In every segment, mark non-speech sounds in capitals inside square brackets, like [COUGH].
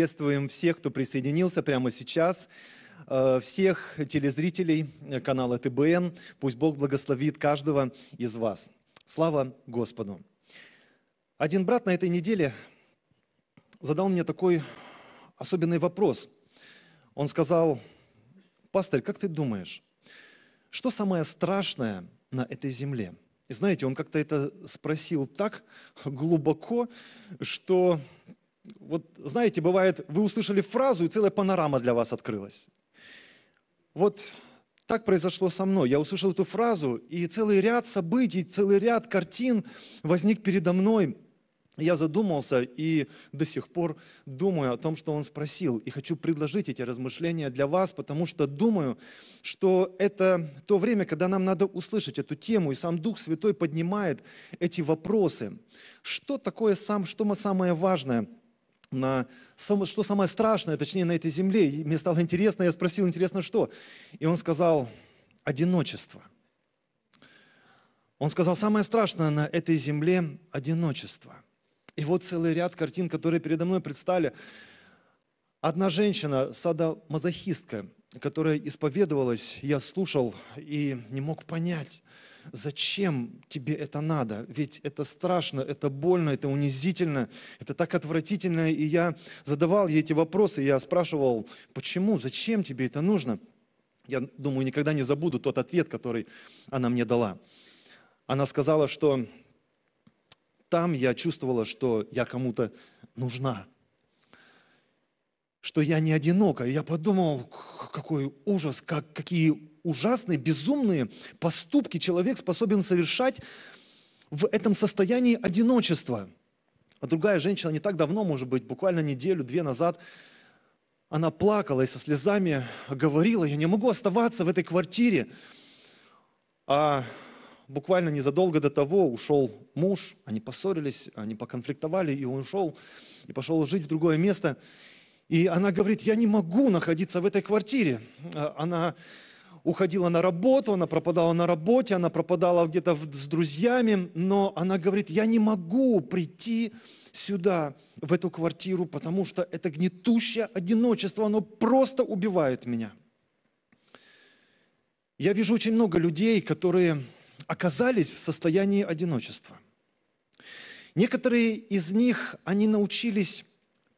Приветствуем всех, кто присоединился прямо сейчас, э, всех телезрителей э, канала ТБН. Пусть Бог благословит каждого из вас. Слава Господу! Один брат на этой неделе задал мне такой особенный вопрос. Он сказал, пастор, как ты думаешь, что самое страшное на этой земле? И знаете, он как-то это спросил так глубоко, что вот знаете, бывает, вы услышали фразу, и целая панорама для вас открылась. Вот так произошло со мной. Я услышал эту фразу, и целый ряд событий, целый ряд картин возник передо мной. Я задумался и до сих пор думаю о том, что он спросил. И хочу предложить эти размышления для вас, потому что думаю, что это то время, когда нам надо услышать эту тему, и сам Дух Святой поднимает эти вопросы. Что такое сам, что самое важное – на что самое страшное, точнее, на этой земле. И мне стало интересно, я спросил, интересно что? И он сказал, одиночество. Он сказал, самое страшное на этой земле – одиночество. И вот целый ряд картин, которые передо мной предстали. Одна женщина, садомазохистка, которая исповедовалась, я слушал и не мог понять – Зачем тебе это надо? Ведь это страшно, это больно, это унизительно, это так отвратительно. И я задавал ей эти вопросы, я спрашивал, почему, зачем тебе это нужно? Я думаю, никогда не забуду тот ответ, который она мне дала. Она сказала, что там я чувствовала, что я кому-то нужна, что я не одинока. я подумал, какой ужас, как, какие ужасные, безумные поступки человек способен совершать в этом состоянии одиночества. А другая женщина не так давно, может быть, буквально неделю, две назад, она плакала и со слезами говорила, я не могу оставаться в этой квартире. А буквально незадолго до того ушел муж, они поссорились, они поконфликтовали, и он ушел, и пошел жить в другое место. И она говорит, я не могу находиться в этой квартире. А она уходила на работу, она пропадала на работе, она пропадала где-то с друзьями, но она говорит, я не могу прийти сюда, в эту квартиру, потому что это гнетущее одиночество, оно просто убивает меня. Я вижу очень много людей, которые оказались в состоянии одиночества. Некоторые из них, они научились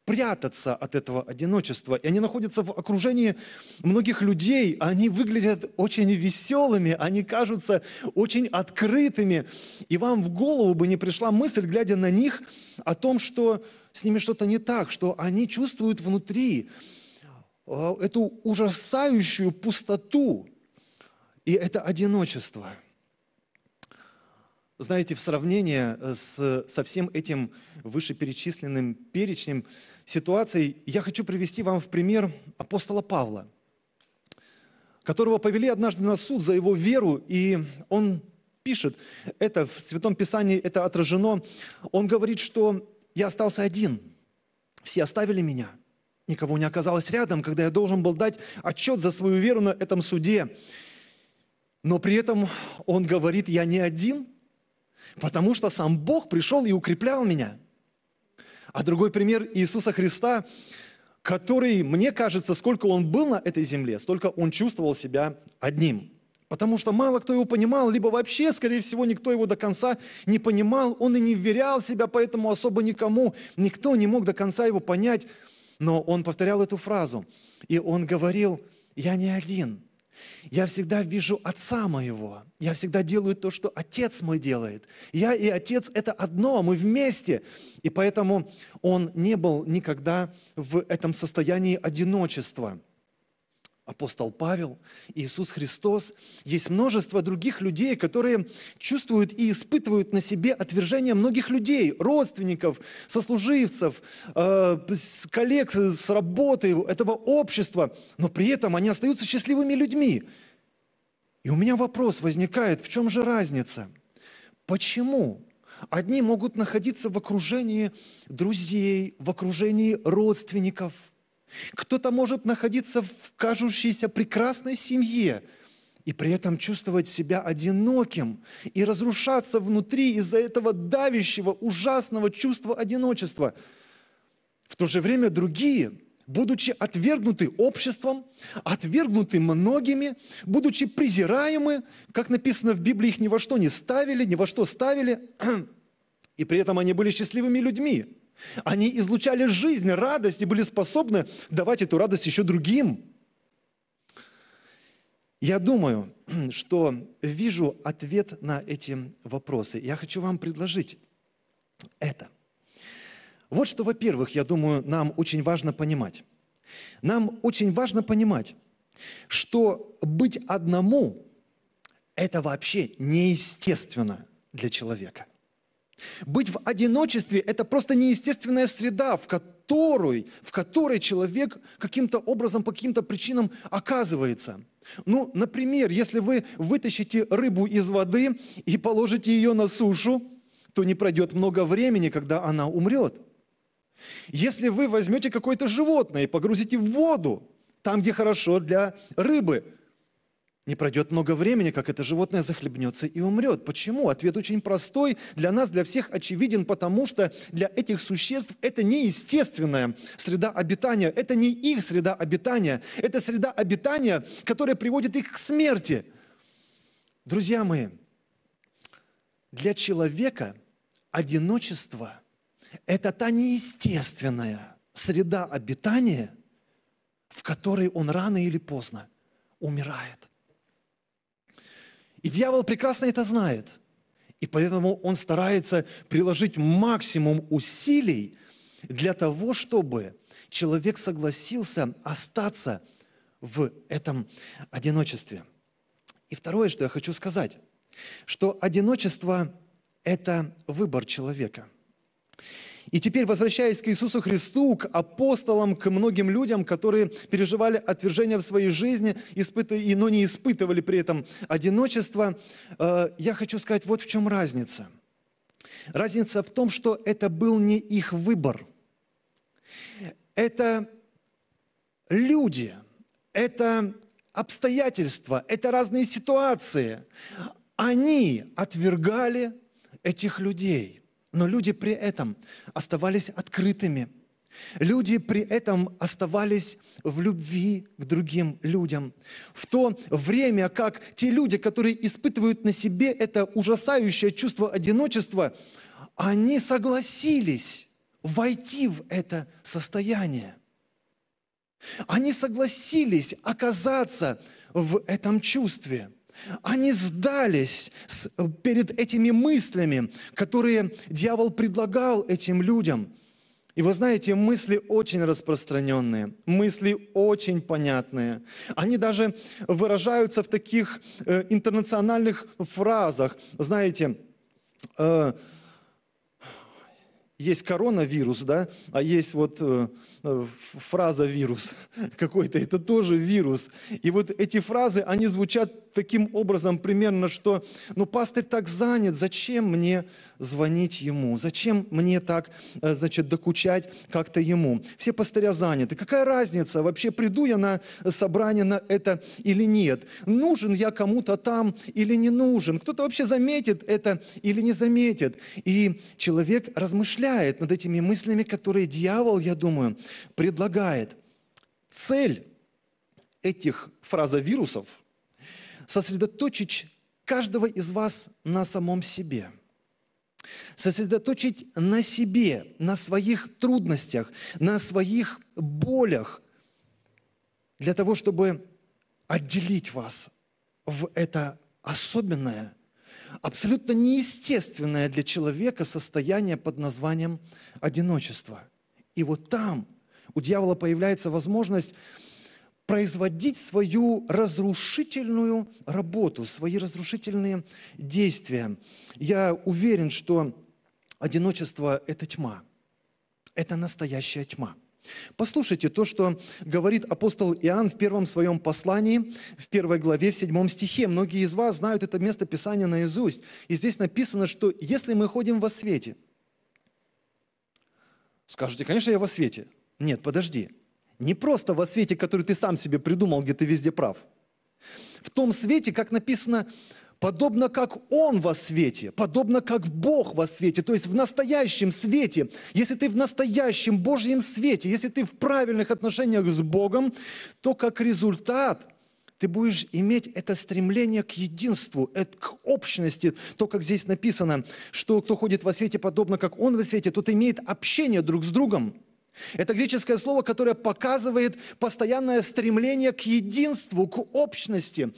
прятаться от этого одиночества. И они находятся в окружении многих людей, они выглядят очень веселыми, они кажутся очень открытыми. И вам в голову бы не пришла мысль, глядя на них, о том, что с ними что-то не так, что они чувствуют внутри э, эту ужасающую пустоту и это одиночество. Знаете, в сравнении с, со всем этим вышеперечисленным перечнем, ситуаций, я хочу привести вам в пример апостола Павла, которого повели однажды на суд за его веру, и он пишет, это в Святом Писании это отражено, он говорит, что «я остался один, все оставили меня, никого не оказалось рядом, когда я должен был дать отчет за свою веру на этом суде». Но при этом он говорит, я не один, потому что сам Бог пришел и укреплял меня – а другой пример Иисуса Христа, который, мне кажется, сколько он был на этой земле, столько он чувствовал себя одним. Потому что мало кто его понимал, либо вообще, скорее всего, никто его до конца не понимал, он и не верял себя, поэтому особо никому, никто не мог до конца его понять. Но он повторял эту фразу, и он говорил, я не один – я всегда вижу Отца моего. Я всегда делаю то, что Отец мой делает. Я и Отец – это одно, а мы вместе. И поэтому он не был никогда в этом состоянии одиночества – апостол Павел, Иисус Христос, есть множество других людей, которые чувствуют и испытывают на себе отвержение многих людей, родственников, сослуживцев, э, коллег с работы, этого общества, но при этом они остаются счастливыми людьми. И у меня вопрос возникает, в чем же разница? Почему одни могут находиться в окружении друзей, в окружении родственников – кто-то может находиться в кажущейся прекрасной семье и при этом чувствовать себя одиноким и разрушаться внутри из-за этого давящего, ужасного чувства одиночества. В то же время другие, будучи отвергнуты обществом, отвергнуты многими, будучи презираемы, как написано в Библии, их ни во что не ставили, ни во что ставили, [CLEARS THROAT] и при этом они были счастливыми людьми. Они излучали жизнь, радость и были способны давать эту радость еще другим. Я думаю, [CLEARS THROAT] что вижу ответ на эти вопросы. Я хочу вам предложить это. Вот что, во-первых, я думаю, нам очень важно понимать. Нам очень важно понимать, что быть одному – это вообще неестественно для человека. Быть в одиночестве – это просто неестественная среда, в которой, в которой человек каким-то образом, по каким-то причинам оказывается. Ну, например, если вы вытащите рыбу из воды и положите ее на сушу, то не пройдет много времени, когда она умрет. Если вы возьмете какое-то животное и погрузите в воду, там, где хорошо для рыбы, не пройдет много времени, как это животное захлебнется и умрет. Почему? Ответ очень простой, для нас, для всех очевиден, потому что для этих существ это неестественная среда обитания, это не их среда обитания, это среда обитания, которая приводит их к смерти. Друзья мои, для человека одиночество – это та неестественная среда обитания, в которой он рано или поздно умирает. И дьявол прекрасно это знает. И поэтому он старается приложить максимум усилий для того, чтобы человек согласился остаться в этом одиночестве. И второе, что я хочу сказать, что одиночество – это выбор человека. И теперь, возвращаясь к Иисусу Христу, к апостолам, к многим людям, которые переживали отвержение в своей жизни, испытывали, но не испытывали при этом одиночество, э, я хочу сказать, вот в чем разница. Разница в том, что это был не их выбор. Это люди, это обстоятельства, это разные ситуации. Они отвергали этих людей – но люди при этом оставались открытыми. Люди при этом оставались в любви к другим людям. В то время, как те люди, которые испытывают на себе это ужасающее чувство одиночества, они согласились войти в это состояние. Они согласились оказаться в этом чувстве – они сдались э, перед этими мыслями, которые дьявол предлагал этим людям. И вы знаете, мысли очень распространенные, мысли очень понятные. Они даже выражаются в таких э, интернациональных фразах. Знаете, э, есть коронавирус, да, а есть вот фраза вирус [LAUGHS] какой-то, это тоже вирус. И вот эти фразы, они звучат таким образом примерно, что ну пастырь так занят, зачем мне звонить ему, зачем мне так, э, значит, докучать как-то ему. Все пастыря заняты. Какая разница, вообще приду я на собрание на это или нет? Нужен я кому-то там или не нужен? Кто-то вообще заметит это или не заметит? И человек размышляет над этими мыслями, которые дьявол, я думаю, предлагает. Цель этих фразовирусов – сосредоточить каждого из вас на самом себе. Сосредоточить на себе, на своих трудностях, на своих болях, для того, чтобы отделить вас в это особенное, абсолютно неестественное для человека состояние под названием одиночество. И вот там у дьявола появляется возможность производить свою разрушительную работу, свои разрушительные действия. Я уверен, что одиночество – это тьма. Это настоящая тьма. Послушайте то, что говорит апостол Иоанн в первом своем послании, в первой главе, в седьмом стихе. Многие из вас знают это место Писания наизусть. И здесь написано, что если мы ходим во свете, скажете, конечно, я во свете. Нет, подожди. Не просто во свете, который ты сам себе придумал, где ты везде прав. В том свете, как написано, подобно как Он во свете, подобно как Бог во свете, то есть в настоящем свете. Если ты в настоящем Божьем свете, если ты в правильных отношениях с Богом, то как результат ты будешь иметь это стремление к единству, э, к общности. То, как здесь написано, что кто ходит во свете, подобно как он во свете, тот имеет общение друг с другом. Это греческое слово, которое показывает постоянное стремление к единству, к общности.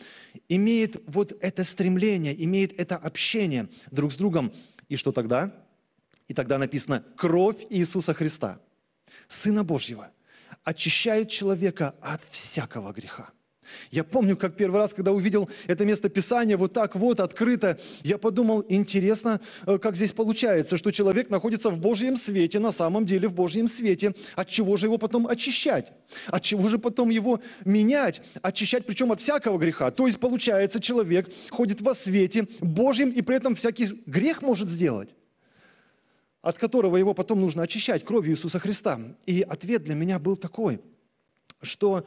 Имеет вот это стремление, имеет это общение друг с другом. И что тогда? И тогда написано «кровь Иисуса Христа, Сына Божьего, очищает человека от всякого греха». Я помню, как первый раз, когда увидел это место Писания вот так вот открыто, я подумал, интересно, э, как здесь получается, что человек находится в Божьем свете, на самом деле в Божьем свете. От чего же его потом очищать? От чего же потом его менять? Очищать причем от всякого греха. То есть получается, человек ходит во свете Божьем и при этом всякий грех может сделать от которого его потом нужно очищать кровью Иисуса Христа. И ответ для меня был такой, что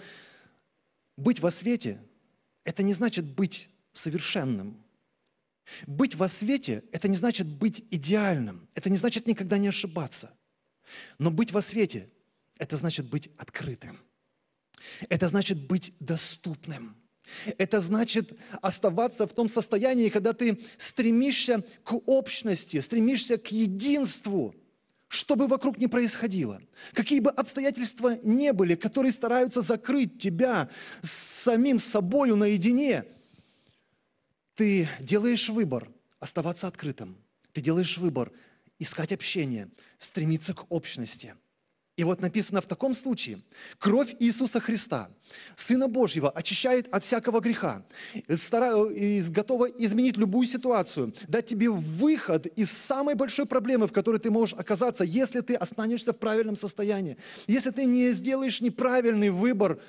быть во свете – это не значит быть совершенным. Быть во свете – это не значит быть идеальным. Это не значит никогда не ошибаться. Но быть во свете – это значит быть открытым. Это значит быть доступным. Это значит оставаться в том состоянии, когда ты стремишься к общности, стремишься к единству – что бы вокруг ни происходило, какие бы обстоятельства не были, которые стараются закрыть тебя с самим собою наедине, ты делаешь выбор оставаться открытым. Ты делаешь выбор искать общение, стремиться к общности – и вот написано в таком случае, кровь Иисуса Христа, Сына Божьего, очищает от всякого греха, э, готова изменить любую ситуацию, дать тебе выход из самой большой проблемы, в которой ты можешь оказаться, если ты останешься в правильном состоянии, если ты не сделаешь неправильный выбор,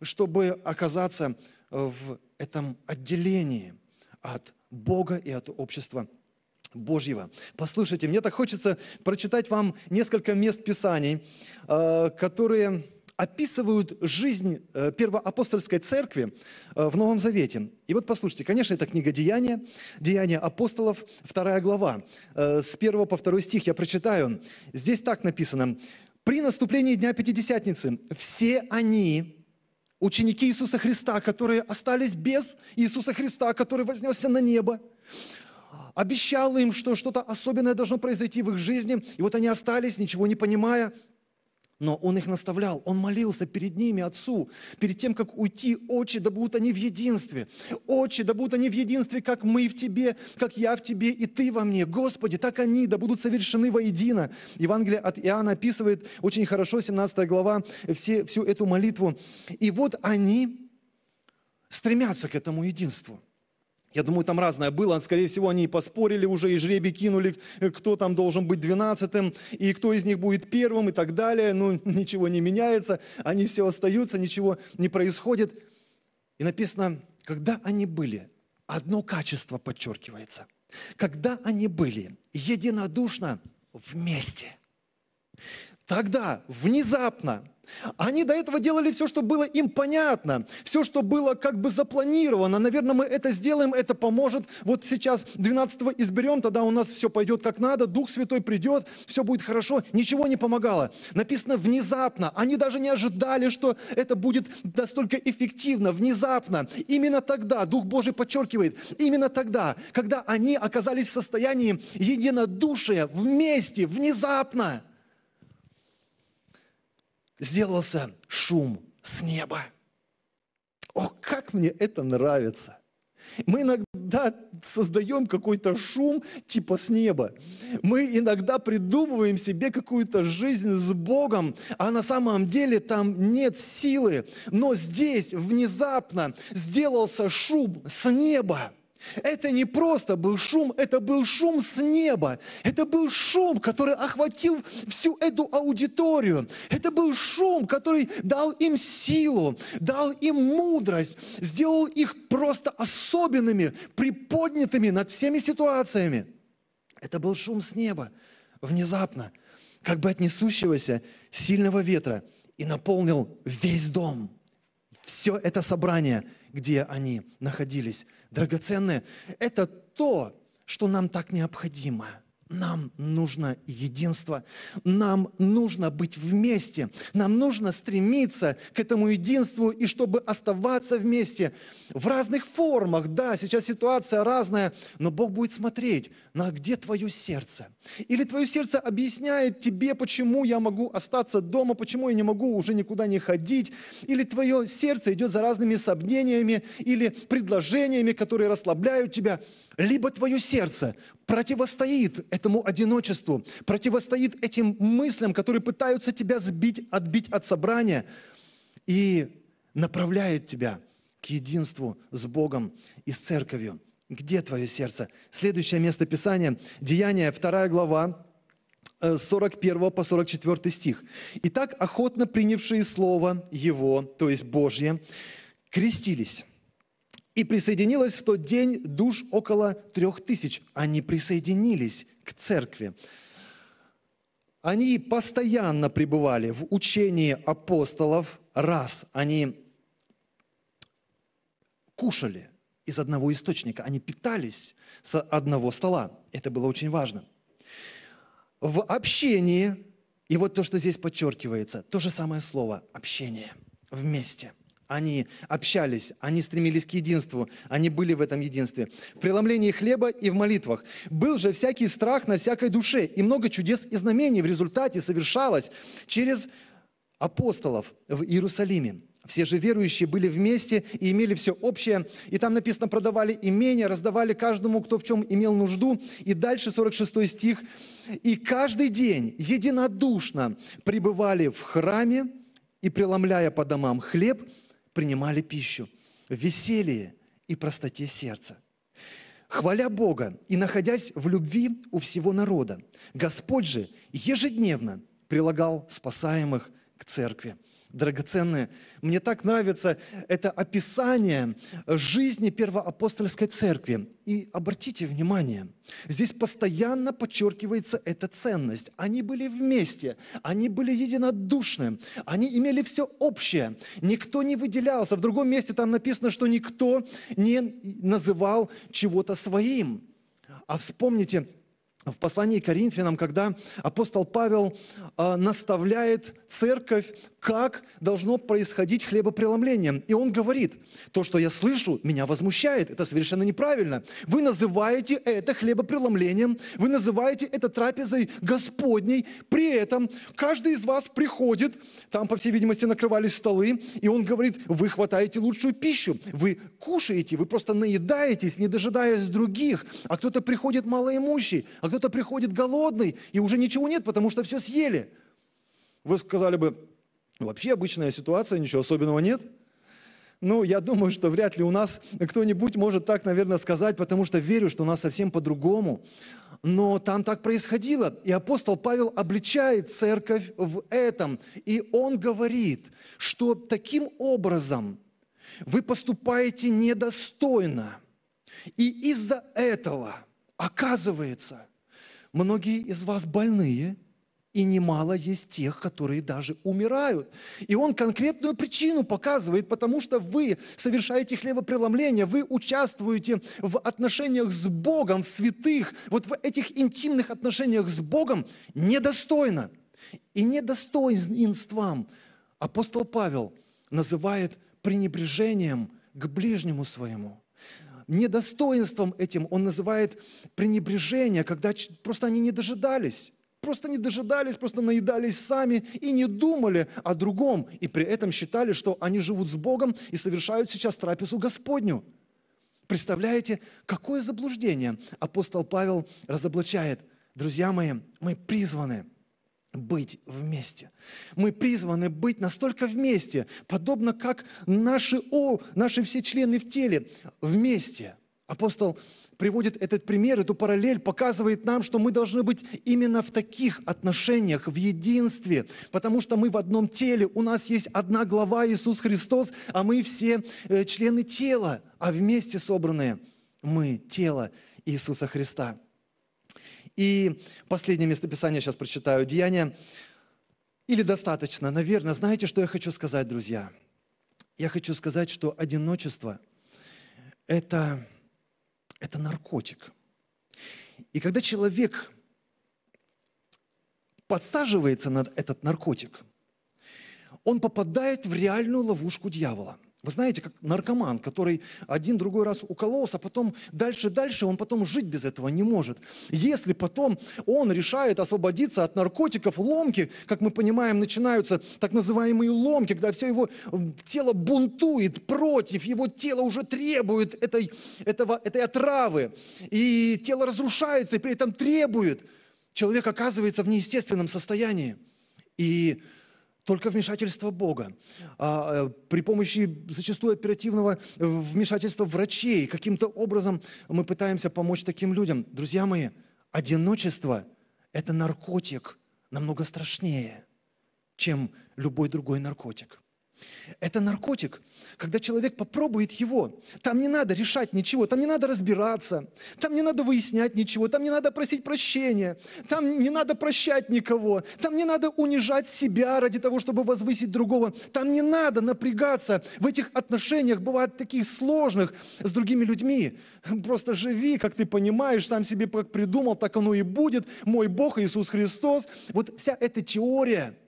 чтобы оказаться в этом отделении от Бога и от общества Божьего. Послушайте, мне так хочется прочитать вам несколько мест Писаний, э, которые описывают жизнь э, первоапостольской церкви э, в Новом Завете. И вот послушайте, конечно, это книга Деяния, Деяния апостолов, вторая глава, с 1 по 2 стих я прочитаю. Здесь так написано. «При наступлении Дня Пятидесятницы все они, ученики Иисуса Христа, которые остались без Иисуса Христа, который вознесся на небо, обещал им, что что-то особенное должно произойти в их жизни, и вот они остались, ничего не понимая, но он их наставлял, он молился перед ними, Отцу, перед тем, как уйти, «Отче, да будут они в единстве! Отче, да будут они в единстве, как мы в Тебе, как я в Тебе и Ты во мне! Господи, так они, да будут совершены воедино!» Евангелие от Иоанна описывает очень хорошо, 17 глава, все, всю эту молитву. И вот они стремятся к этому единству. Я думаю, там разное было. Скорее всего, они поспорили уже, и жребий кинули, э, кто там должен быть двенадцатым, и кто из них будет первым, и так далее. Ну, [LAUGHS] ничего не меняется, они все остаются, ничего не происходит. И написано, когда они были, одно качество подчеркивается. Когда они были единодушно вместе, тогда внезапно они до этого делали все, что было им понятно, все, что было как бы запланировано. Наверное, мы это сделаем, это поможет. Вот сейчас 12-го изберем, тогда у нас все пойдет как надо, Дух Святой придет, все будет хорошо. Ничего не помогало. Написано внезапно. Они даже не ожидали, что это будет настолько эффективно, внезапно. Именно тогда, Дух Божий подчеркивает, именно тогда, когда они оказались в состоянии единодушия, вместе, внезапно. Внезапно сделался шум с неба. О, как мне это нравится! Мы иногда создаем какой-то шум типа с неба. Мы иногда придумываем себе какую-то жизнь с Богом, а на самом деле там нет силы. Но здесь внезапно сделался шум с неба. Это не просто был шум, это был шум с неба. Это был шум, который охватил всю эту аудиторию. Это был шум, который дал им силу, дал им мудрость, сделал их просто особенными, приподнятыми над всеми ситуациями. Это был шум с неба, внезапно, как бы от несущегося сильного ветра, и наполнил весь дом, все это собрание – где они находились. Драгоценные – это то, что нам так необходимо – нам нужно единство, нам нужно быть вместе, нам нужно стремиться к этому единству и чтобы оставаться вместе в разных формах. Да, сейчас ситуация разная, но Бог будет смотреть, на где твое сердце. Или твое сердце объясняет тебе, почему я могу остаться дома, почему я не могу уже никуда не ходить. Или твое сердце идет за разными сомнениями или предложениями, которые расслабляют тебя. Либо твое сердце противостоит этому одиночеству, противостоит этим мыслям, которые пытаются тебя сбить, отбить от собрания и направляет тебя к единству с Богом и с церковью. Где твое сердце? Следующее место Писания, Деяния, 2 глава, 41 э, по 44 стих. «Итак, охотно принявшие Слово Его, то есть Божье, крестились». И присоединилось в тот день душ около трех тысяч. Они присоединились к церкви. Они постоянно пребывали в учении апостолов, раз они кушали из одного источника, они питались с одного стола. Это было очень важно. В общении, и вот то, что здесь подчеркивается, то же самое слово – общение, вместе – они общались, они стремились к единству, они были в этом единстве. В преломлении хлеба и в молитвах. Был же всякий страх на всякой душе, и много чудес и знамений в результате совершалось через апостолов в Иерусалиме. Все же верующие были вместе и имели все общее. И там написано, продавали имение, раздавали каждому, кто в чем имел нужду. И дальше 46 стих. И каждый день единодушно пребывали в храме и преломляя по домам хлеб – принимали пищу в веселье и простоте сердца. Хваля Бога и находясь в любви у всего народа, Господь же ежедневно прилагал спасаемых к церкви драгоценные. Мне так нравится это описание жизни первоапостольской церкви. И обратите внимание, здесь постоянно подчеркивается эта ценность. Они были вместе, они были единодушны, они имели все общее. Никто не выделялся. В другом месте там написано, что никто не называл чего-то своим. А вспомните, в послании к Коринфянам, когда апостол Павел э, наставляет церковь, как должно происходить хлебопреломление. И он говорит, то, что я слышу, меня возмущает, это совершенно неправильно. Вы называете это хлебопреломлением, вы называете это трапезой Господней, при этом каждый из вас приходит, там, по всей видимости, накрывались столы, и он говорит, вы хватаете лучшую пищу, вы кушаете, вы просто наедаетесь, не дожидаясь других, а кто-то приходит малоимущий, а кто кто-то приходит голодный, и уже ничего нет, потому что все съели. Вы сказали бы, вообще обычная ситуация, ничего особенного нет. Ну, я думаю, что вряд ли у нас кто-нибудь может так, наверное, сказать, потому что верю, что у нас совсем по-другому. Но там так происходило. И апостол Павел обличает церковь в этом. И он говорит, что таким образом вы поступаете недостойно. И из-за этого оказывается – Многие из вас больные, и немало есть тех, которые даже умирают. И он конкретную причину показывает, потому что вы совершаете хлебопреломление, вы участвуете в отношениях с Богом, в святых, вот в этих интимных отношениях с Богом недостойно. И недостоинством апостол Павел называет пренебрежением к ближнему своему – недостоинством этим он называет пренебрежение, когда просто они не дожидались. Просто не дожидались, просто наедались сами и не думали о другом. И при этом считали, что они живут с Богом и совершают сейчас трапезу Господню. Представляете, какое заблуждение апостол Павел разоблачает. Друзья мои, мы призваны – быть вместе. Мы призваны быть настолько вместе, подобно как наши, о, наши все члены в теле вместе. Апостол приводит этот пример, эту параллель, показывает нам, что мы должны быть именно в таких отношениях, в единстве, потому что мы в одном теле, у нас есть одна глава Иисус Христос, а мы все э, члены тела, а вместе собранные мы тело Иисуса Христа. И последнее местописание сейчас прочитаю, Деяние. Или достаточно, наверное. Знаете, что я хочу сказать, друзья? Я хочу сказать, что одиночество – это, это наркотик. И когда человек подсаживается на этот наркотик, он попадает в реальную ловушку дьявола – вы знаете, как наркоман, который один другой раз укололся, а потом дальше-дальше, он потом жить без этого не может. Если потом он решает освободиться от наркотиков, ломки, как мы понимаем, начинаются так называемые ломки, когда все его тело бунтует против, его тело уже требует этой, этого, этой отравы, и тело разрушается, и при этом требует. Человек оказывается в неестественном состоянии. И только вмешательство Бога. А, э, при помощи зачастую оперативного э, вмешательства врачей каким-то образом мы пытаемся помочь таким людям. Друзья мои, одиночество – это наркотик намного страшнее, чем любой другой наркотик. Это наркотик, когда человек попробует его. Там не надо решать ничего, там не надо разбираться, там не надо выяснять ничего, там не надо просить прощения, там не надо прощать никого, там не надо унижать себя ради того, чтобы возвысить другого, там не надо напрягаться. В этих отношениях бывают таких сложных с другими людьми. Просто живи, как ты понимаешь, сам себе как придумал, так оно и будет. Мой Бог Иисус Христос. Вот вся эта теория –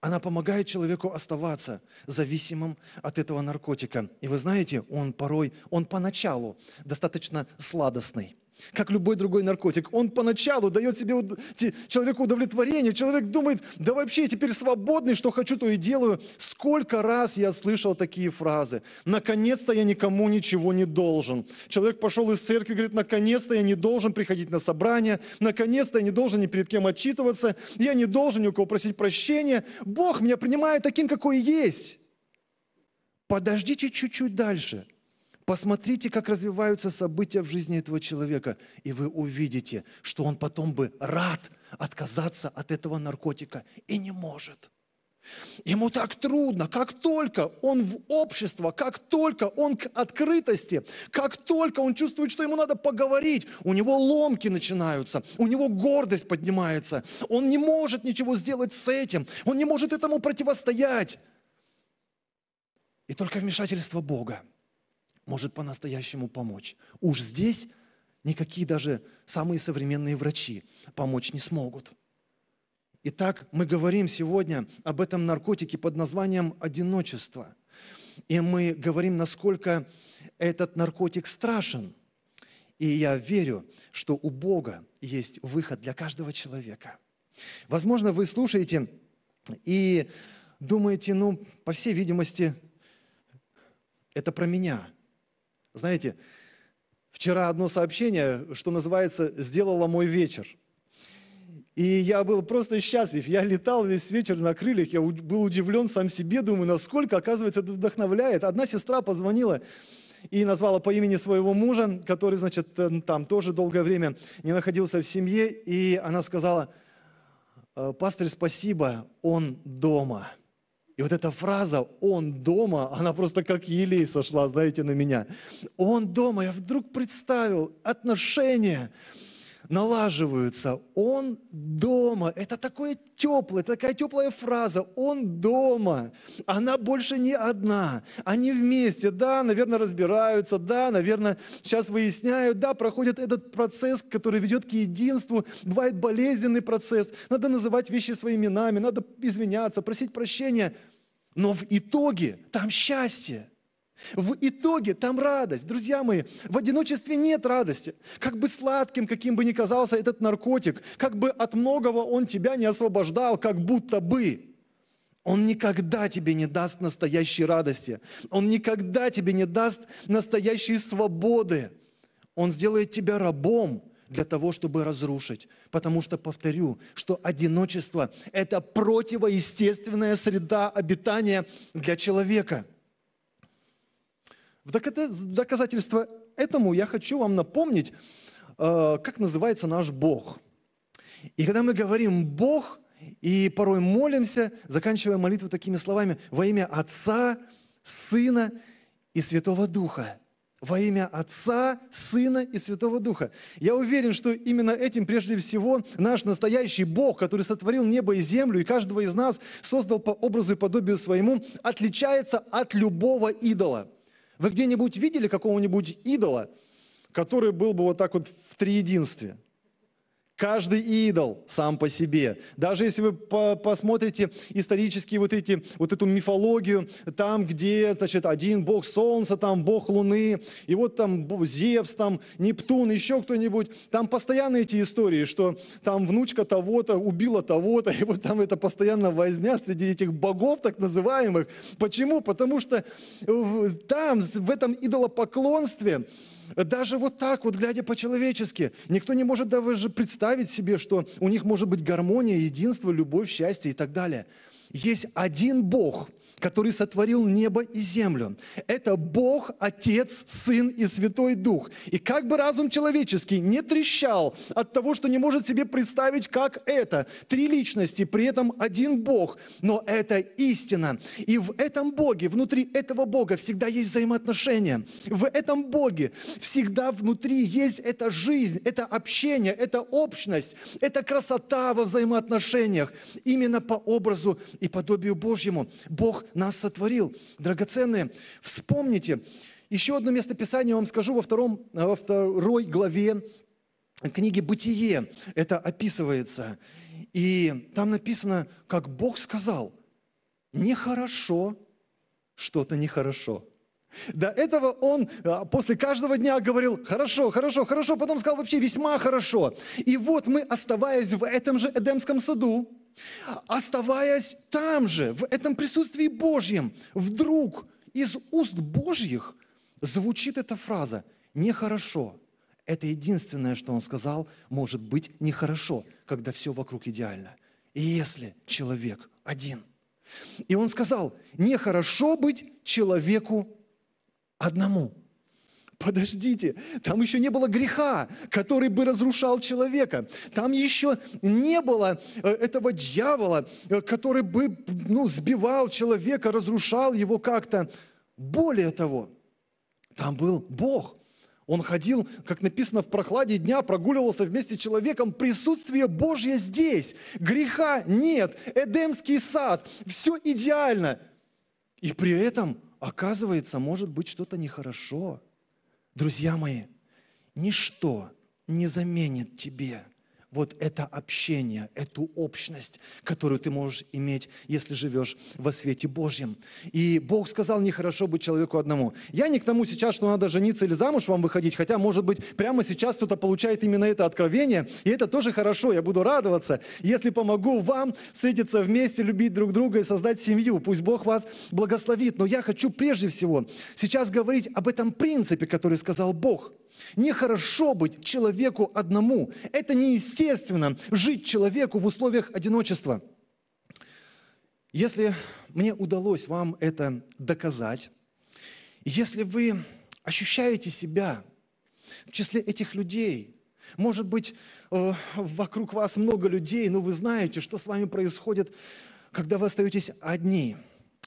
она помогает человеку оставаться зависимым от этого наркотика. И вы знаете, он порой, он поначалу достаточно сладостный – как любой другой наркотик. Он поначалу дает себе человеку удовлетворение. Человек думает, да вообще я теперь свободный, что хочу, то и делаю. Сколько раз я слышал такие фразы. Наконец-то я никому ничего не должен. Человек пошел из церкви говорит, наконец-то я не должен приходить на собрание. Наконец-то я не должен ни перед кем отчитываться. Я не должен ни у кого просить прощения. Бог меня принимает таким, какой есть. Подождите чуть-чуть дальше – Посмотрите, как развиваются события в жизни этого человека, и вы увидите, что он потом бы рад отказаться от этого наркотика и не может. Ему так трудно, как только он в общество, как только он к открытости, как только он чувствует, что ему надо поговорить, у него ломки начинаются, у него гордость поднимается, он не может ничего сделать с этим, он не может этому противостоять. И только вмешательство Бога – может по-настоящему помочь. Уж здесь никакие даже самые современные врачи помочь не смогут. Итак, мы говорим сегодня об этом наркотике под названием одиночество. И мы говорим, насколько этот наркотик страшен. И я верю, что у Бога есть выход для каждого человека. Возможно, вы слушаете и думаете, ну, по всей видимости, это про меня – знаете, вчера одно сообщение, что называется, сделало мой вечер. И я был просто счастлив. Я летал весь вечер на крыльях, я был удивлен сам себе, думаю, насколько, оказывается, это вдохновляет. Одна сестра позвонила и назвала по имени своего мужа, который, значит, э, там тоже долгое время не находился в семье, и она сказала, «Э, пастор, спасибо, он дома. И вот эта фраза «он дома», она просто как елей сошла, знаете, на меня. «Он дома», я вдруг представил отношения, налаживаются. Он дома. Это такое теплое, такая теплая фраза. Он дома. Она больше не одна. Они вместе. Да, наверное, разбираются. Да, наверное, сейчас выясняют. Да, Проходит этот процесс, который ведет к единству. Бывает болезненный процесс. Надо называть вещи своими именами. Надо извиняться, просить прощения. Но в итоге там счастье. В итоге там радость. Друзья мои, в одиночестве нет радости. Как бы сладким, каким бы ни казался этот наркотик, как бы от многого он тебя не освобождал, как будто бы. Он никогда тебе не даст настоящей радости. Он никогда тебе не даст настоящей свободы. Он сделает тебя рабом для того, чтобы разрушить. Потому что, повторю, что одиночество – это противоестественная среда обитания для человека – в доказательство этому я хочу вам напомнить, э, как называется наш Бог. И когда мы говорим «Бог», и порой молимся, заканчивая молитву такими словами «Во имя Отца, Сына и Святого Духа». Во имя Отца, Сына и Святого Духа. Я уверен, что именно этим прежде всего наш настоящий Бог, который сотворил небо и землю и каждого из нас создал по образу и подобию своему, отличается от любого идола – вы где-нибудь видели какого-нибудь идола, который был бы вот так вот в триединстве? Каждый идол сам по себе. Даже если вы по посмотрите исторические вот, эти, вот эту мифологию, там, где значит, один бог солнца, там бог луны, и вот там Зевс, там Нептун, еще кто-нибудь. Там постоянно эти истории, что там внучка того-то убила того-то, и вот там это постоянно возня среди этих богов так называемых. Почему? Потому что там, в этом идолопоклонстве, даже вот так, вот глядя по-человечески, никто не может даже представить себе, что у них может быть гармония, единство, любовь, счастье и так далее. Есть один Бог, который сотворил небо и землю. Это Бог, Отец, Сын и Святой Дух. И как бы разум человеческий не трещал от того, что не может себе представить, как это, три личности, при этом один Бог, но это истина. И в этом Боге, внутри этого Бога всегда есть взаимоотношения. В этом Боге всегда внутри есть эта жизнь, это общение, это общность, это красота во взаимоотношениях. Именно по образу и подобию Божьему. Бог нас сотворил. Драгоценные, вспомните. Еще одно местописание вам скажу во, втором, э, во второй главе книги «Бытие». Это описывается. И там написано, как Бог сказал, нехорошо что-то нехорошо. До этого он э, после каждого дня говорил «хорошо, хорошо, хорошо», потом сказал вообще «весьма хорошо». И вот мы, оставаясь в этом же Эдемском саду, Оставаясь там же, в этом присутствии Божьем, вдруг из уст Божьих звучит эта фраза «нехорошо». Это единственное, что он сказал, может быть нехорошо, когда все вокруг идеально. И если человек один. И он сказал, нехорошо быть человеку одному. Подождите, там еще не было греха, который бы разрушал человека. Там еще не было э, этого дьявола, э, который бы ну, сбивал человека, разрушал его как-то. Более того, там был Бог. Он ходил, как написано в прохладе дня, прогуливался вместе с человеком. Присутствие Божье здесь. Греха нет. Эдемский сад. Все идеально. И при этом, оказывается, может быть что-то нехорошо. Друзья мои, ничто не заменит тебе вот это общение, эту общность, которую ты можешь иметь, если живешь во свете Божьем. И Бог сказал, нехорошо быть человеку одному. Я не к тому сейчас, что надо жениться или замуж вам выходить, хотя, может быть, прямо сейчас кто-то получает именно это откровение, и это тоже хорошо, я буду радоваться. Если помогу вам встретиться вместе, любить друг друга и создать семью, пусть Бог вас благословит. Но я хочу прежде всего сейчас говорить об этом принципе, который сказал Бог – Нехорошо быть человеку одному. Это неестественно жить человеку в условиях одиночества. Если мне удалось вам это доказать, если вы ощущаете себя в числе этих людей, может быть, э, вокруг вас много людей, но вы знаете, что с вами происходит, когда вы остаетесь одни,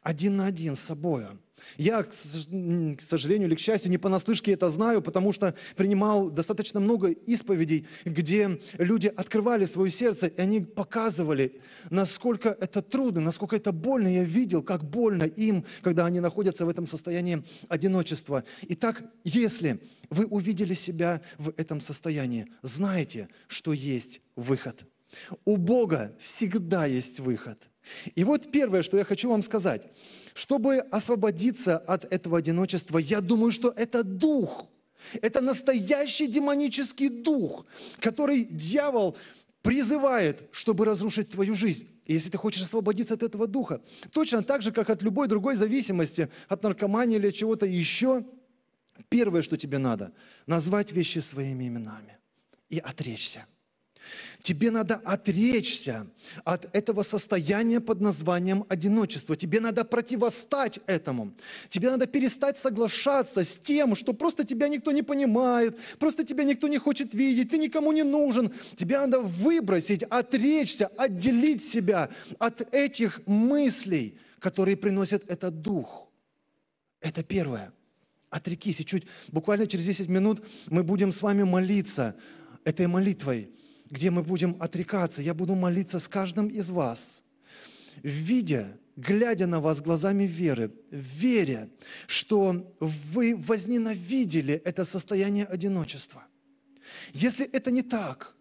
один на один с собой – я, к сожалению или к счастью, не понаслышке это знаю, потому что принимал достаточно много исповедей, где люди открывали свое сердце, и они показывали, насколько это трудно, насколько это больно. Я видел, как больно им, когда они находятся в этом состоянии одиночества. Итак, если вы увидели себя в этом состоянии, знайте, что есть выход. У Бога всегда есть выход – и вот первое, что я хочу вам сказать. Чтобы освободиться от этого одиночества, я думаю, что это дух. Это настоящий демонический дух, который дьявол призывает, чтобы разрушить твою жизнь. если ты хочешь освободиться от этого духа, точно так же, как от любой другой зависимости, от наркомании или чего-то еще, первое, что тебе надо, назвать вещи своими именами и отречься. Тебе надо отречься от этого состояния под названием одиночество. Тебе надо противостать этому. Тебе надо перестать соглашаться с тем, что просто тебя никто не понимает, просто тебя никто не хочет видеть, ты никому не нужен. Тебе надо выбросить, отречься, отделить себя от этих мыслей, которые приносят этот дух. Это первое. Отрекись. И чуть буквально через 10 минут мы будем с вами молиться этой молитвой где мы будем отрекаться. Я буду молиться с каждым из вас, видя, глядя на вас глазами веры, веря, что вы возненавидели это состояние одиночества. Если это не так –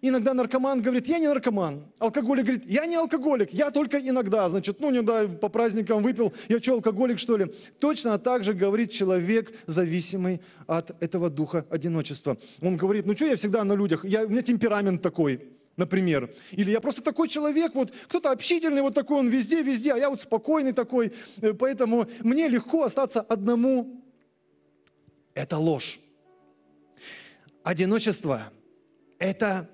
Иногда наркоман говорит, я не наркоман. Алкоголик говорит, я не алкоголик, я только иногда. Значит, ну, иногда по праздникам выпил, я что, алкоголик, что ли? Точно так же говорит человек, зависимый от этого духа одиночества. Он говорит, ну, что я всегда на людях, я, у меня темперамент такой например. Или я просто такой человек, вот кто-то общительный, вот такой он везде, везде, а я вот спокойный такой, э, поэтому мне легко остаться одному. Это ложь. Одиночество это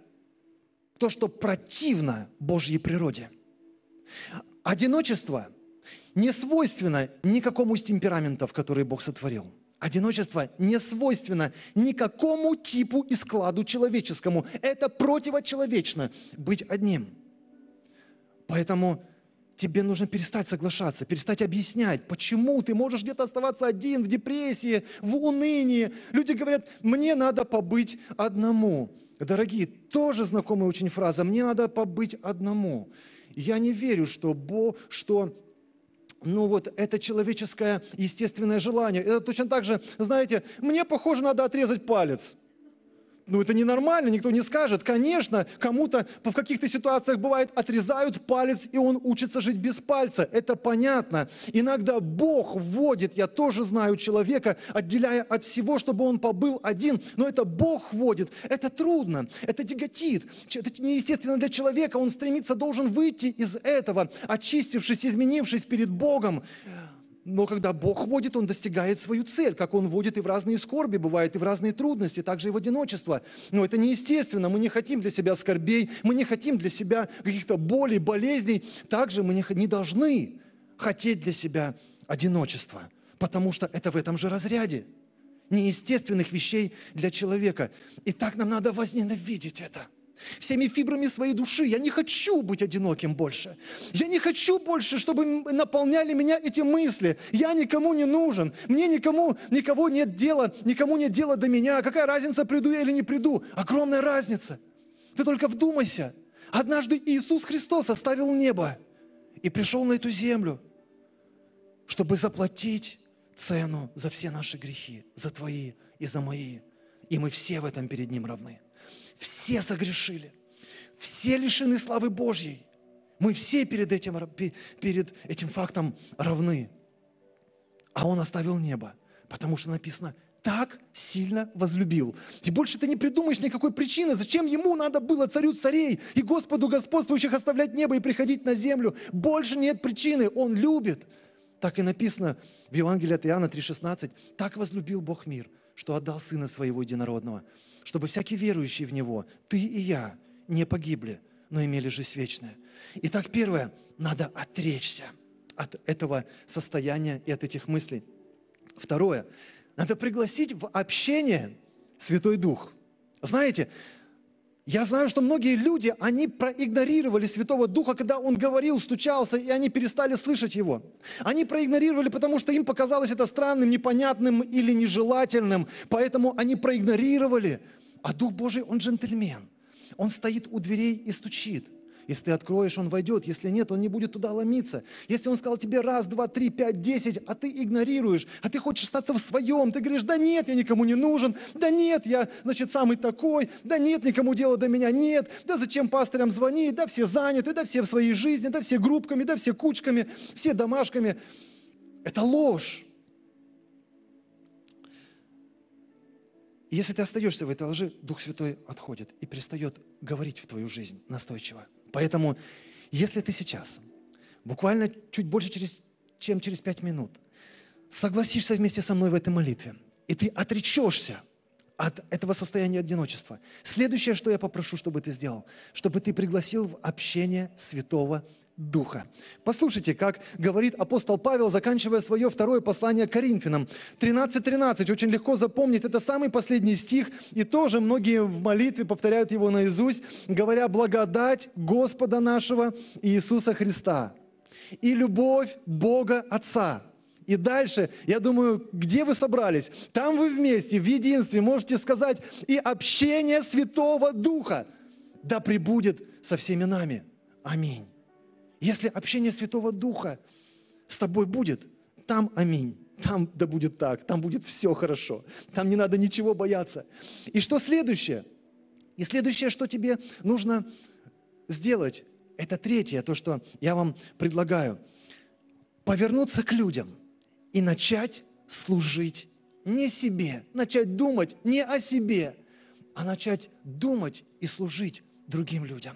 то, что противно Божьей природе. Одиночество не свойственно никакому из темпераментов, которые Бог сотворил. Одиночество не свойственно никакому типу и складу человеческому. Это противочеловечно быть одним. Поэтому тебе нужно перестать соглашаться, перестать объяснять, почему ты можешь где-то оставаться один в депрессии, в унынии. Люди говорят, мне надо побыть одному. Дорогие, тоже знакомая очень фраза. Мне надо побыть одному. Я не верю, что Бог, что ну вот это человеческое естественное желание. Это точно так же, знаете, мне, похоже, надо отрезать палец – ну это ненормально, никто не скажет. Конечно, кому-то в каких-то ситуациях бывает отрезают палец, и он учится жить без пальца. Это понятно. Иногда Бог вводит, я тоже знаю человека, отделяя от всего, чтобы он побыл один, но это Бог вводит. Это трудно, это тяготит, это неестественно для человека, он стремится, должен выйти из этого, очистившись, изменившись перед Богом. Но когда Бог водит, Он достигает свою цель, как Он водит и в разные скорби, бывает и в разные трудности, также и в одиночество. Но это неестественно, мы не хотим для себя скорбей, мы не хотим для себя каких-то болей, болезней. Также мы не, не должны хотеть для себя одиночества, потому что это в этом же разряде неестественных вещей для человека. И так нам надо возненавидеть это – всеми фибрами своей души. Я не хочу быть одиноким больше. Я не хочу больше, чтобы наполняли меня эти мысли. Я никому не нужен. Мне никому, никого нет дела, никому нет дела до меня. Какая разница, приду я или не приду? Огромная разница. Ты только вдумайся. Однажды Иисус Христос оставил небо и пришел на эту землю, чтобы заплатить цену за все наши грехи, за твои и за мои. И мы все в этом перед Ним равны. Все согрешили. Все лишены славы Божьей. Мы все перед этим, перед этим фактом равны. А он оставил небо, потому что написано, так сильно возлюбил. И больше ты не придумаешь никакой причины, зачем ему надо было царю царей и Господу господствующих оставлять небо и приходить на землю. Больше нет причины, он любит. Так и написано в Евангелии от Иоанна 3,16. «Так возлюбил Бог мир, что отдал Сына Своего Единородного, чтобы всякий верующий в Него, ты и я, не погибли, но имели жизнь вечную. Итак, первое, надо отречься от этого состояния и от этих мыслей. Второе, надо пригласить в общение Святой Дух. Знаете, я знаю, что многие люди, они проигнорировали Святого Духа, когда Он говорил, стучался, и они перестали слышать Его. Они проигнорировали, потому что им показалось это странным, непонятным или нежелательным, поэтому они проигнорировали. А Дух Божий, Он джентльмен. Он стоит у дверей и стучит – если ты откроешь, он войдет. Если нет, он не будет туда ломиться. Если он сказал тебе раз, два, три, пять, десять, а ты игнорируешь, а ты хочешь остаться в своем, ты говоришь, да нет, я никому не нужен, да нет, я, значит, самый такой, да нет, никому дела до меня нет, да зачем пастырям звонить, да все заняты, да все в своей жизни, да все группками, да все кучками, все домашками. Это ложь. Если ты остаешься в этой лжи, Дух Святой отходит и перестает говорить в твою жизнь настойчиво. Поэтому, если ты сейчас, буквально чуть больше, через, чем через пять минут, согласишься вместе со мной в этой молитве, и ты отречешься от этого состояния одиночества. Следующее, что я попрошу, чтобы ты сделал, чтобы ты пригласил в общение Святого Духа. Послушайте, как говорит апостол Павел, заканчивая свое второе послание Коринфянам. 13.13, 13, очень легко запомнить, это самый последний стих, и тоже многие в молитве повторяют его наизусть, говоря «благодать Господа нашего Иисуса Христа и любовь Бога Отца». И дальше, я думаю, где вы собрались? Там вы вместе, в единстве, можете сказать «и общение Святого Духа да пребудет со всеми нами». Аминь. Если общение Святого Духа с тобой будет, там аминь. Там да будет так, там будет все хорошо. Там не надо ничего бояться. И что следующее? И следующее, что тебе нужно сделать, это третье, то, что я вам предлагаю. Повернуться к людям и начать служить не себе, начать думать не о себе, а начать думать и служить другим людям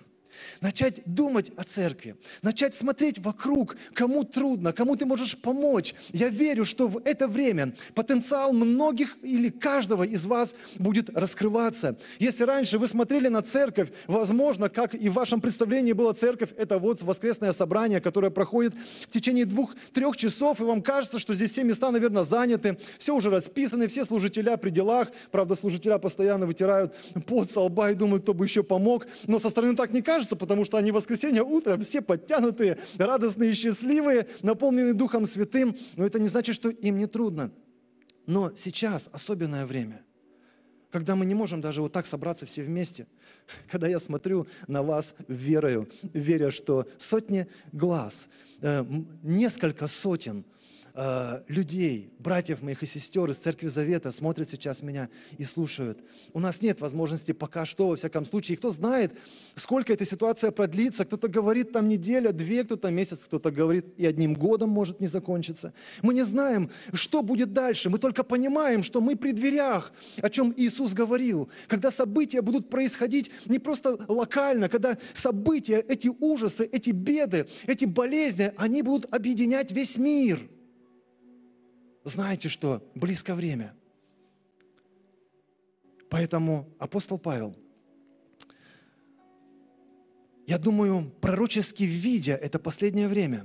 начать думать о церкви, начать смотреть вокруг, кому трудно, кому ты можешь помочь. Я верю, что в это время потенциал многих или каждого из вас будет раскрываться. Если раньше вы смотрели на церковь, возможно, как и в вашем представлении была церковь, это вот воскресное собрание, которое проходит в течение двух-трех часов, и вам кажется, что здесь все места, наверное, заняты, все уже расписаны, все служителя при делах, правда, служителя постоянно вытирают пот со и думают, кто бы еще помог, но со стороны так не кажется, кажется, потому что они в воскресенье утром все подтянутые, радостные, счастливые, наполненные Духом Святым. Но это не значит, что им не трудно. Но сейчас особенное время, когда мы не можем даже вот так собраться все вместе, [LAUGHS] когда я смотрю на вас верою, веря, что сотни глаз, э, несколько сотен – э, людей, братьев моих и сестер из Церкви Завета смотрят сейчас меня и слушают. У нас нет возможности пока что, во всяком случае. И кто знает, сколько эта ситуация продлится. Кто-то говорит, там неделя, две, кто-то месяц, кто-то говорит, и одним годом может не закончиться. Мы не знаем, что будет дальше. Мы только понимаем, что мы при дверях, о чем Иисус говорил. Когда события будут происходить не просто локально, когда события, эти ужасы, эти беды, эти болезни, они будут объединять весь мир – знаете что, близко время. Поэтому апостол Павел, я думаю, пророчески видя это последнее время,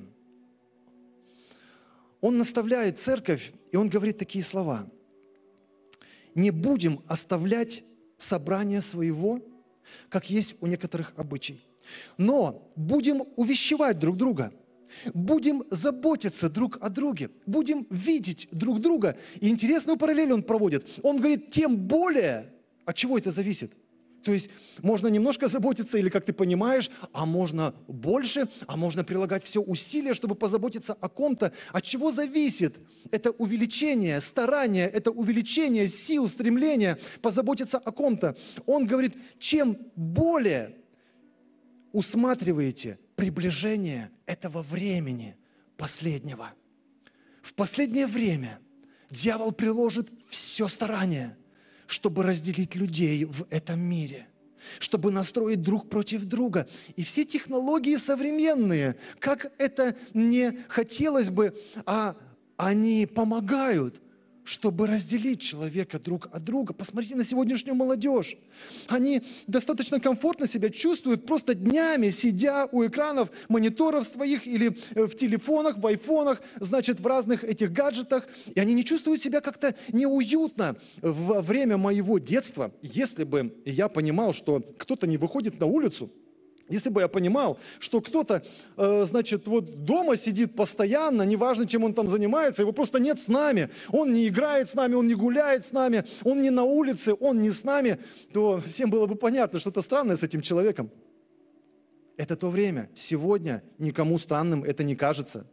он наставляет церковь, и он говорит такие слова. «Не будем оставлять собрание своего, как есть у некоторых обычай, но будем увещевать друг друга» Будем заботиться друг о друге, будем видеть друг друга. И интересную параллель он проводит. Он говорит, тем более, от чего это зависит? То есть можно немножко заботиться, или как ты понимаешь, а можно больше, а можно прилагать все усилия, чтобы позаботиться о ком-то. От чего зависит это увеличение, старание, это увеличение сил, стремления позаботиться о ком-то? Он говорит, чем более усматриваете приближение этого времени последнего. В последнее время дьявол приложит все старание, чтобы разделить людей в этом мире – чтобы настроить друг против друга. И все технологии современные, как это не хотелось бы, а они помогают чтобы разделить человека друг от друга. Посмотрите на сегодняшнюю молодежь. Они достаточно комфортно себя чувствуют просто днями, сидя у экранов, мониторов своих или э, в телефонах, в айфонах, значит, в разных этих гаджетах. И они не чувствуют себя как-то неуютно. Во время моего детства, если бы я понимал, что кто-то не выходит на улицу, если бы я понимал, что кто-то, э, значит, вот дома сидит постоянно, неважно, чем он там занимается, его просто нет с нами, он не играет с нами, он не гуляет с нами, он не на улице, он не с нами, то всем было бы понятно, что-то странное с этим человеком. Это то время. Сегодня никому странным это не кажется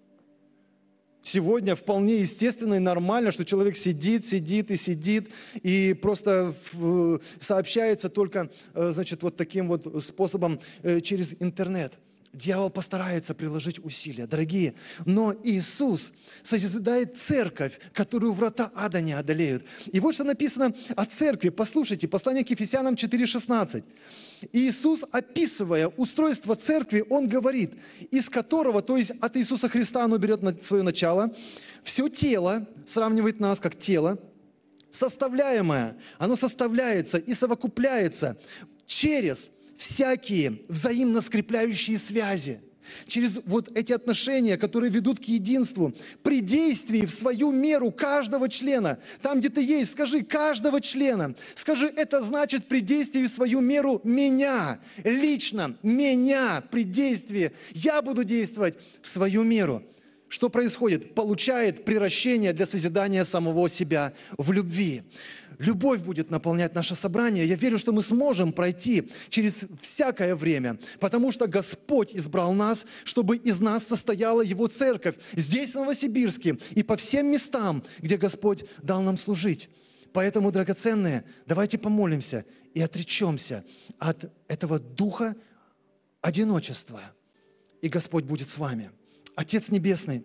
сегодня вполне естественно и нормально, что человек сидит, сидит и сидит, и просто э, сообщается только, э, значит, вот таким вот способом э, через интернет. Дьявол постарается приложить усилия, дорогие. Но Иисус созидает церковь, которую врата ада не одолеют. И вот что написано о церкви. Послушайте, послание к Ефесянам 4,16. Иисус, описывая устройство церкви, он говорит, из которого, то есть от Иисуса Христа, оно берет свое начало, все тело, сравнивает нас как тело, составляемое, оно составляется и совокупляется через всякие взаимно скрепляющие связи, через вот эти отношения, которые ведут к единству, при действии в свою меру каждого члена, там, где ты есть, скажи каждого члена, скажи, это значит при действии в свою меру меня, лично меня, при действии, я буду действовать в свою меру. Что происходит? Получает приращение для созидания самого себя в любви любовь будет наполнять наше собрание. Я верю, что мы сможем пройти через всякое время, потому что Господь избрал нас, чтобы из нас состояла Его церковь здесь, в Новосибирске, и по всем местам, где Господь дал нам служить. Поэтому, драгоценные, давайте помолимся и отречемся от этого духа одиночества. И Господь будет с вами. Отец Небесный.